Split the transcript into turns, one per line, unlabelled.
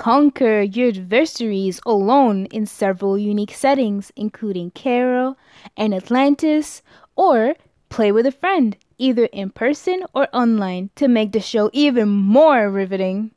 Conquer your adversaries alone in several unique settings, including Cairo and Atlantis, or play with a friend, either in person or online, to make the show even more riveting.